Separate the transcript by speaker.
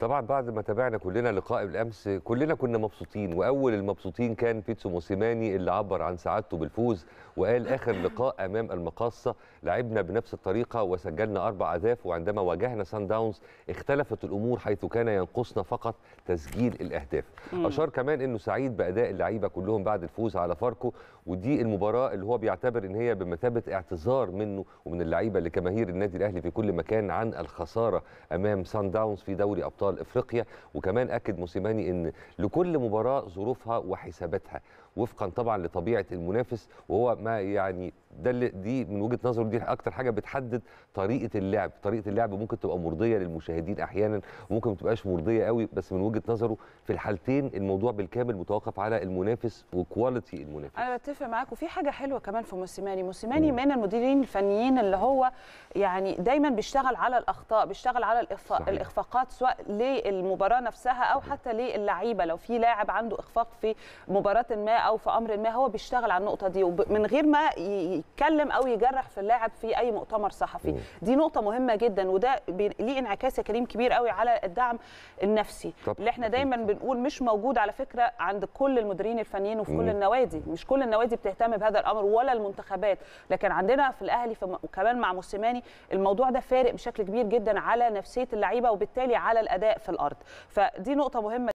Speaker 1: طبعا بعد ما تابعنا كلنا لقاء الامس كلنا كنا مبسوطين واول المبسوطين كان بيتسو موسيماني اللي عبر عن سعادته بالفوز وقال اخر لقاء امام المقاصه لعبنا بنفس الطريقه وسجلنا اربع اهداف وعندما واجهنا سان داونز اختلفت الامور حيث كان ينقصنا فقط تسجيل الاهداف مم. اشار كمان انه سعيد باداء اللعيبه كلهم بعد الفوز على فاركو ودي المباراه اللي هو بيعتبر ان هي بمثابه اعتذار منه ومن اللعيبه لجماهير النادي الاهلي في كل مكان عن الخساره امام سان داونز في دوري ابطال ابطال افريقيا وكمان اكد موسيماني ان لكل مباراه ظروفها وحساباتها وفقا طبعا لطبيعه المنافس وهو ما يعني ده اللي دي من وجهه نظره دي اكتر حاجه بتحدد طريقه اللعب طريقه اللعب ممكن تبقى مرضيه للمشاهدين احيانا وممكن ما تبقاش مرضيه قوي بس من وجهه نظره في الحالتين الموضوع بالكامل متوقف على المنافس وكواليتي المنافس
Speaker 2: انا بتفق معاك وفي حاجه حلوه كمان في موسيماني موسيماني من المديرين الفنيين اللي هو يعني دايما بيشتغل على الاخطاء بيشتغل على الاخفاقات سواء للمباراه نفسها او حتى للعيبه لو في لاعب عنده اخفاق في مباراه ما او في امر ما هو بيشتغل على النقطه دي ومن غير ما يتكلم او يجرح في اللاعب في اي مؤتمر صحفي مم. دي نقطه مهمه جدا وده ليه انعكاس يا كريم كبير قوي على الدعم النفسي طب. اللي احنا دايما بنقول مش موجود على فكره عند كل المديرين الفنيين وفي مم. كل النوادي مش كل النوادي بتهتم بهذا الامر ولا المنتخبات لكن عندنا في الاهلي وكمان مع موسيماني الموضوع ده فارق بشكل كبير جدا على نفسيه اللعيبه وبالتالي على الاداء في الارض فدي نقطه مهمه